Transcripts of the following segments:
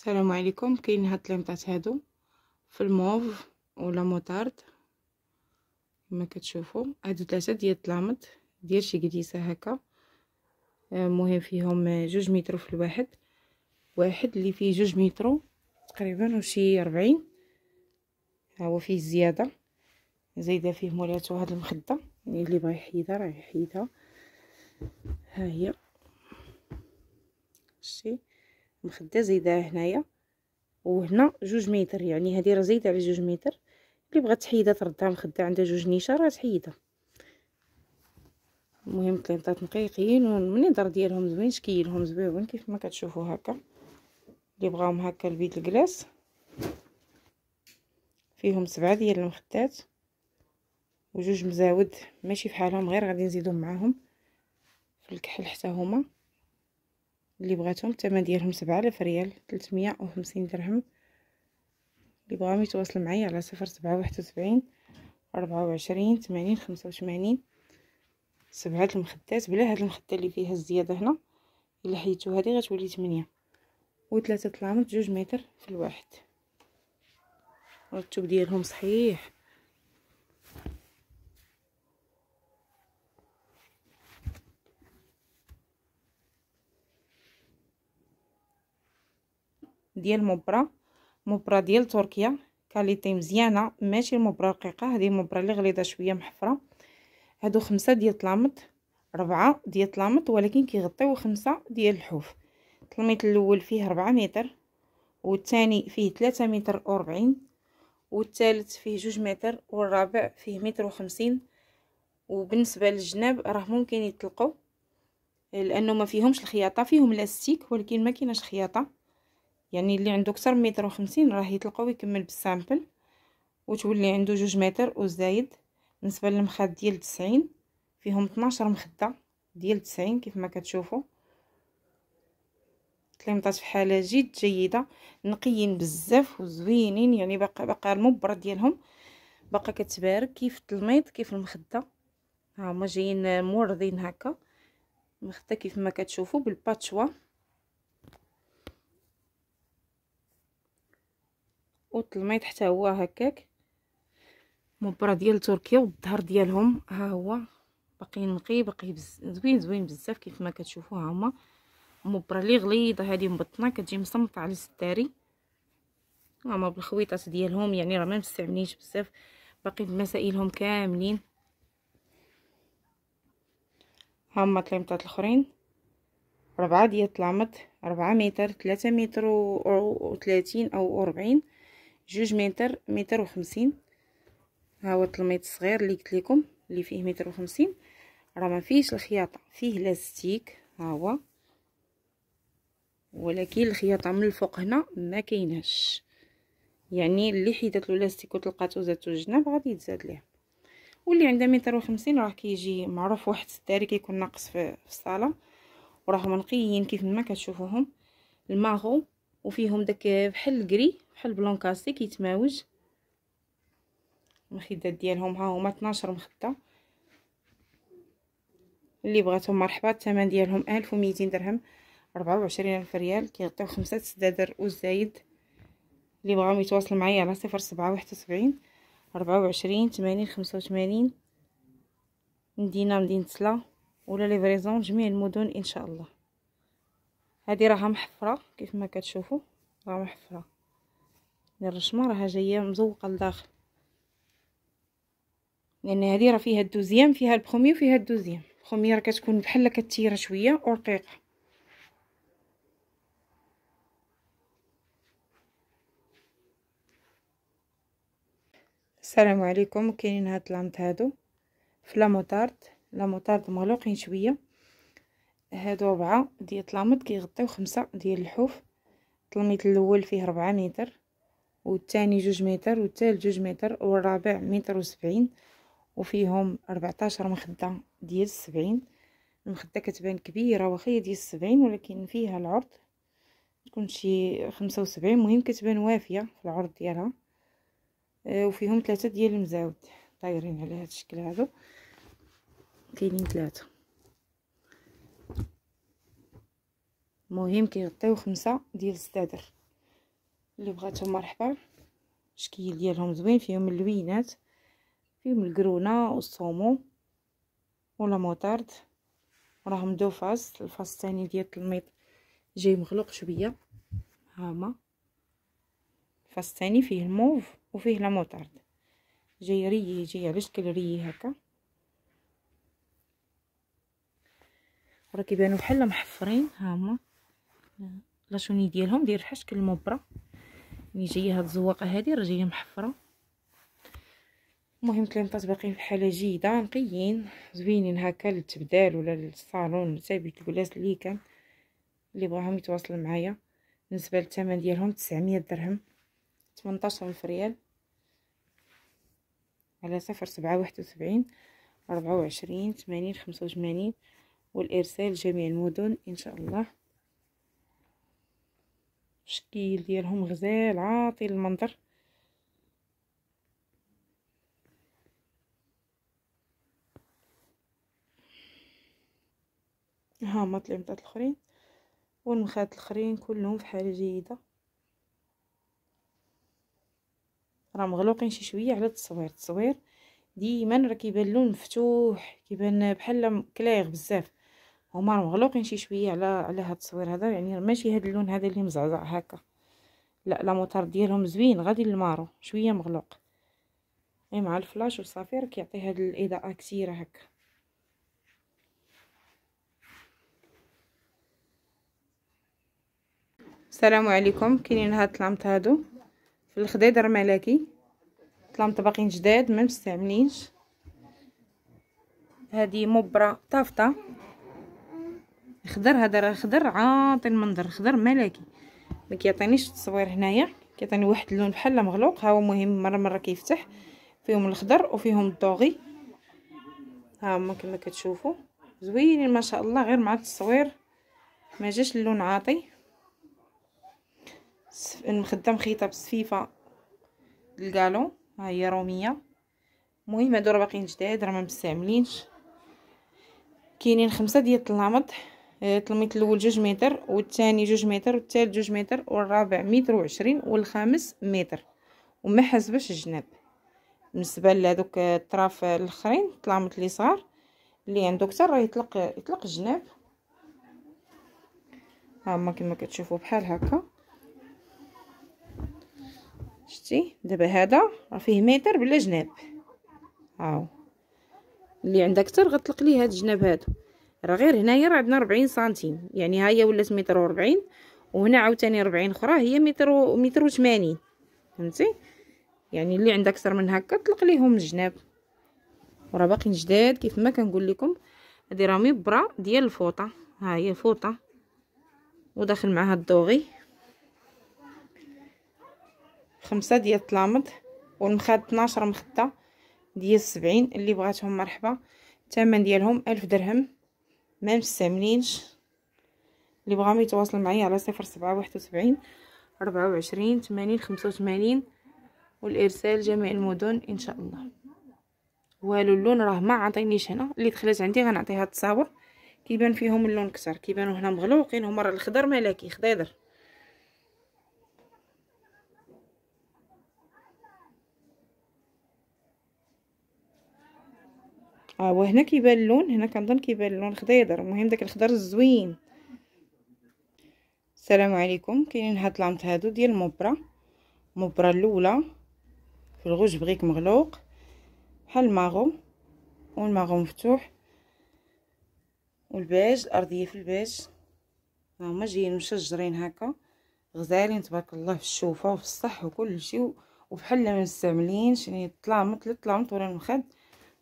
السلام عليكم كاين هاد لامطات هادو في الموف ولا موطارد كما كتشوفوا هادو ثلاثه ديال الطلامط ديال شي قديسه هكا المهم آه، فيهم جوج متر في الواحد واحد اللي فيه جوج متر تقريبا وشي ربعين ها هو فيه زياده زايده فيه مولاتو هاد المخده اللي بغى يحيدها راه يحيدها ها هي شي مخده زايده هنايا وهنا جوج متر يعني هذه راه زايده على جوج متر اللي بغات تحيدها تردها مخده عندها جوج نيشه راه تحيدها المهم كلينطات نقيقين والمنظر ديالهم زوين شكيلهم زويون كيف ما كتشوفوا هكا اللي بغاهم هكا البيت الكلاس فيهم سبعة ديال المخدات وجوج مزاود ماشي فحالهم غير غادي نزيدهم معاهم في الكحل حتى هما اللي بغاتهم الثمن ديالهم 7000 ريال تلتمية درهم اللي بغاهم يتواصل معايا على صفر سبعة واحد وسبعين وعشرين خمسة سبعة المخدات بلا هاد المخدة اللي فيها الزيادة هنا إلا حيتو هادي غتولي تمنية وثلاثة طلامط جوج متر في الواحد التوب ديالهم صحيح ديال مبرة مبرة ديال تركيا كاليتي مزيانه ماشي المبرة رقيقه هذه المبرة اللي غليظه شويه محفره هادو خمسة ديال طلامط ربعة ديال طلامط ولكن كيغطيو خمسة ديال الحوف طلميط الاول فيه ربعة متر والثاني فيه ثلاثة متر وربعين والثالث فيه جوج متر والرابع فيه متر وخمسين وبالنسبه للجناب راه ممكن يطلقوا لانه ما فيهمش الخياطه فيهم لاستيك ولكن ما كيناش خياطه يعني اللي عنده اكثر من متر وخمسين راه يتلقاو يكمل بالسامبل وتولي عنده جوج متر وزايد بالنسبه للمخاد ديال تسعين فيهم 12 مخده ديال تسعين كيف ما كتشوفوا تليمطات في حاله جد جيده نقيين بزاف وزوينين يعني باقا باقا المبره ديالهم باقا كتبارك كيف التلميط كيف المخده ها هما جايين موردين هكا المخده كيف ما كتشوفوا بالباتشوا والطلميط حتى هو هكاك مبرة ديال تركيا والظهر ديالهم ها هو باقي نقي باقي زوين زوين بزاف كيف ما كتشوفوا ها هما مبرة لي غليظه هذه مبطنه كتجي مصمطه على ها هما بالخويطات ديالهم يعني راه ما مستعملينش بزاف باقي بمسائلهم كاملين ها هما طليمطات الاخرين ربعة ديال طلامط ربعة متر ثلاثة متر و وثلاثين او وربعين جوج متر متر وخمسين ها هو الطلميط الصغير اللي قلت لكم اللي فيه متر وخمسين راه ما فيهش الخياطه فيه لاستيك ها هو ولكن الخياطه من الفوق هنا ما كايناش يعني اللي حيدت له لاستيك وتلقاتو زادتو الجناب غادي يتزاد ليه واللي عندها متر وخمسين راه كيجي معروف واحد ستاري كيكون ناقص في الصاله وراهم نقيين كيف ما كتشوفوهم الماغو وفيهم داك بحال الكري بحال بلون بلونكاسي كيتماوج المخدات ديالهم ها هما 12 مخده اللي بغاتهم مرحبا الثمن ديالهم 1200 درهم 24000 ريال كيعطيو خمسه سدادر وزايد اللي بغاهم يتواصل معايا على 0771 24 80 85 مدينه مدينه سلا ولا ليفريزون جميع المدن ان شاء الله هذه راها محفره كيف ما كتشوفوا راه محفره الرشمه راها جايه مزوقه لداخل لان هذه راه فيها الدوزيام فيها البرومي وفيها الدوزيام البرومي راه كتكون بحال كتيره شويه ورقيقه السلام عليكم كاينين هاد لامط هادو في لاموطارد لاموطارد مغلوقين شويه هادو ربعة ديال لامط كيغطيو خمسة ديال الحوف طلميت الاول فيه 4 متر والثاني جوج متر والثالث جوج متر والرابع متر وسبعين وفيهم ربعتاشر مخدة ديال السبعين المخدة كتبان كبيرة وخية ديال السبعين ولكن فيها العرض تكون شي خمسة وسبعين مهم كتبان وافية في العرض ديالها آه، وفيهم ثلاثة ديال المزاود طايرين على هذا الشكل هذا كاينين ثلاثة مهم كيغطيو خمسة ديال الصدادر اللي بغاتهم مرحبا الشكل ديالهم زوين فيهم اللوينات فيهم الكرونه والصومو ولا موطارد وراهم دو فاس الفاس الثاني ديال الميط جاي مغلوق شويه ها هما الفاس الثاني فيه الموف وفيه لا موطارد جاي ريي جاي على شكل ريي هكا راه كيبانو بحال محفرين ها هما لاشوني ديالهم داير بحال شكل المبره ملي يعني جايه هاد الزواقه هادي راه جايه محفره المهم الكلانطات باقيين في حاله جيده نقيين زوينين هكا للتبدال ولا للصالون ثابت الكلاس اللي كان اللي بغاهم يتواصل معايا بالنسبه للثمن ديالهم 900 درهم 18 ريال على صفر سبعة واحد وسبعين ربعة وعشرين تمانين خمسة وثمانين والإرسال جميع المدن إن شاء الله شكيل ديالهم غزال عاطي المنظر ها هما الطليمطات الاخرين والمخات الاخرين كلهم في حاله جيده راه مغلوقين شي شويه على التصوير التصوير ديما راه كيبان لون مفتوح كيبان بحال كلايغ بزاف هما مغلوقين شي شويه على على هاد التصوير هذا يعني ماشي هاد اللون هذا اللي مزعزع هكا لا لا موتار ديالهم زوين غادي للمارو شويه مغلوق اي مع الفلاش وصافي راه كيعطي هاد الاضاءه كثيره هكا السلام عليكم كاينين هاد الطلامط هادو في الخضيدر ملكي طلامط باقيين جداد ما مستعملينش هادي مبره طافطه خضر هذا خضر عاطي المنظر خضر ملكي ما كيعطينيش التصوير هنايا كيعطيني واحد اللون بحال مغلوق ها هو مهم مره مره كيفتح فيهم الخضر وفيهم الضوغي ها هما كما كتشوفوا زوينين ما شاء الله غير مع التصوير ما جاش اللون عاطي المخدم خيطه بصفيفه الكالون ها هي روميه المهم هادو راه باقيين جداد راه ما مستعملينش كاينين خمسة ديال الطلامط طلميت آه، الاول جوج متر والثاني جوج متر والثالث جوج متر والرابع متر وعشرين والخامس متر وما حسبش الجناب بالنسبه لهذوك الطراف الاخرين طلامط اللي صغار اللي عنده كتر راه يطلق يطلق الجناب ها هما كما كتشوفوا بحال هكا شتي دابا هذا راه فيه متر بلا جناب هاو اللي عندها كتر غطلق ليه هاد الجناب هادو راه غير هنايا راه عندنا 40 سنتيم يعني ها هي ولات متر و40 وهنا عاوتاني 40 اخرى هي متر و... متر و80 فهمتي يعني اللي عندك اكثر من هكا طلق ليهم الجناب وراه باقي جداد كيف ما كنقول لكم هذه راه مبره ديال الفوطه ها هي فوطه وداخل معها الدوغي خمسة ديال الطلامض والمخاد 12 مخده ديال 70 اللي بغاتهم مرحبا الثمن ديالهم ألف درهم ما مستعملينش اللي بغاهم يتواصل معايا على صفر سبعة واحد وسبعين ربعة وعشرين ثمانين خمسة وثمانين والارسال جميع المدن ان شاء الله والو اللون راه ما عطينيش هنا اللي دخلت عندي غنعطيها التصاور كيبان فيهم اللون كتر كيبانو هنا مغلوقين هما راه الخضر ملكي خضيضر آه وهنا كيبان اللون هنا كنظن كيبان اللون خضيضر المهم داك الخضر زوين السلام عليكم كاينين هاد العنط هادو ديال المبرة المبرة الاولى في الغوج بغيك مغلوق بحال الماغو والماغو مفتوح والباج الارضيه في الباج ها هما جايين مشجرين هكا غزالين تبارك الله في الشوفه وفي الصح شيء وبحال ما مستعملينش يعني طلع مثل طلع مطول المخد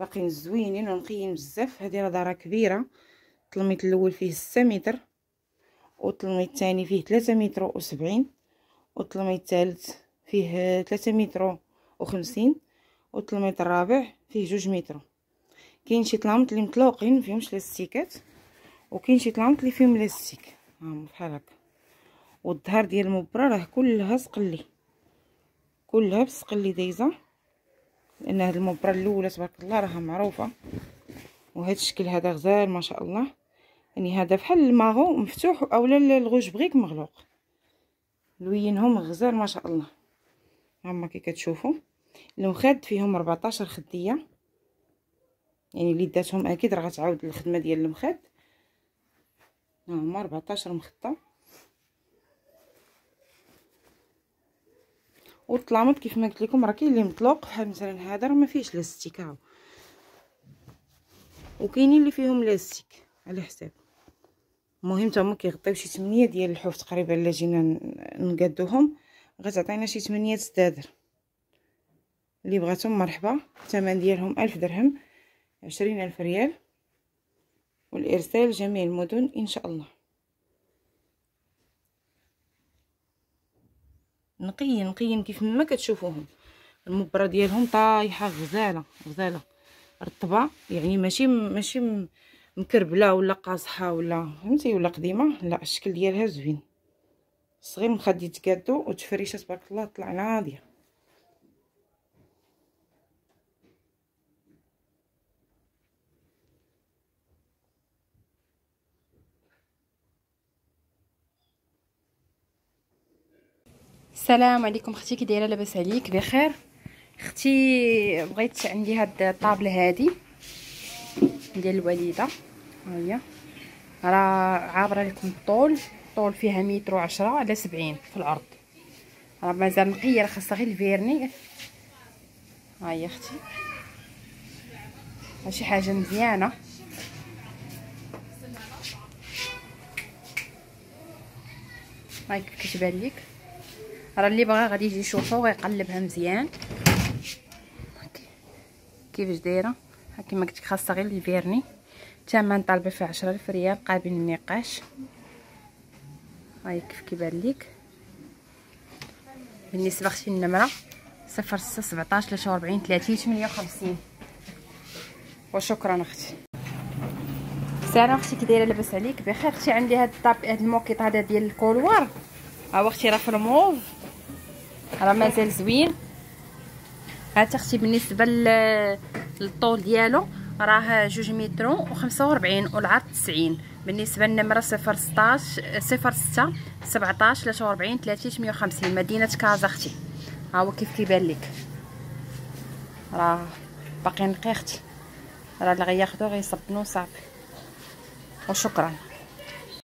باقيين زوينين ونقيين بزاف هذه راه داره كبيره التلميط الاول فيه 6 متر والتلميط الثاني فيه 3 متر و70 والتلميط الثالث فيه 3 متر و50 والتلميط الرابع فيه 2 متر كاين شي طلامط اللي مطلوقين ما فيهمش لاستيكات وكاين شي طلامط اللي فيهم لاستيك ها هو بحال هكا والظهر ديال المبره راه كلها سقلي كلها بسقلي دايزه لان هاد المبره الاولى تبارك الله راها معروفه وهذا الشكل هذا غزال ما شاء الله يعني هذا بحال الماغو مفتوح اولا الغوج بغيك مغلوق لوينهم غزال ما شاء الله هما كي كتشوفوا المخاد فيهم 14 خديه يعني اللي داتهم اكيد راه غتعاود الخدمه ديال المخاد هما 14 مخطه والطلامط كيف ما قلت لكم راه كاين اللي مطلوق بحال مثلا هذا راه ما فيهش لاستيك ها وكاينين اللي فيهم لاستيك على حساب المهم تما كيغطيو شي 8 ديال الحوف تقريبا الا جينا نقادوهم غتعطينا شي 8 ستادر اللي بغاتهم مرحبا الثمن ديالهم ألف درهم عشرين ألف ريال والارسال جميع المدن ان شاء الله نقيين نقيين كيف ما كتشوفوهم المبره ديالهم طايحه غزاله غزاله رطبه يعني ماشي ماشي مكربله ولا قاصحه ولا فهمتي ولا قديمه لا الشكل ديالها زوين صغير مخدي كادو وتفريشه تبارك الله طلع ناضيه السلام عليكم اختي كي دايره لاباس عليك بخير اختي بغيت عندي هاد الطابله هادي ديال الواليده ها هي راه عابره لكم الطول الطول فيها متر وعشرة على سبعين في العرض راه مازال نقيه راه خاصها غير الفيرني ها هي اختي ماشي حاجه مزيانه هاك كتبان ليك راه اللي بغا غادي يجي يشوفو ويقلبها مزيان كيفاش دايره ها كما قلت لك خاصها غير الفيرني الثمن طالبه فيه 10000 ريال قابل للنقاش هاي كيف كيبان لك بالنسبه لختي النمره 06 17 43 30 58 وشكرا اختي سلام اختي كي دايره لاباس عليك بخير اختي عندي هاد الطاب هاد الموكيط هذا ديال الكولوار ها اختي راه في الموف راه مازال زوين هات اختي بالنسبه للطول ديالو راه جوج متر و45 والعرض 90 بالنسبه للنمره 016 06 17 43 30 150 مدينه كازا اختي ها هو كيف كيبان لك راه باقي نقي اختي راه اللي غياخذو غيصبنو صافي وشكرا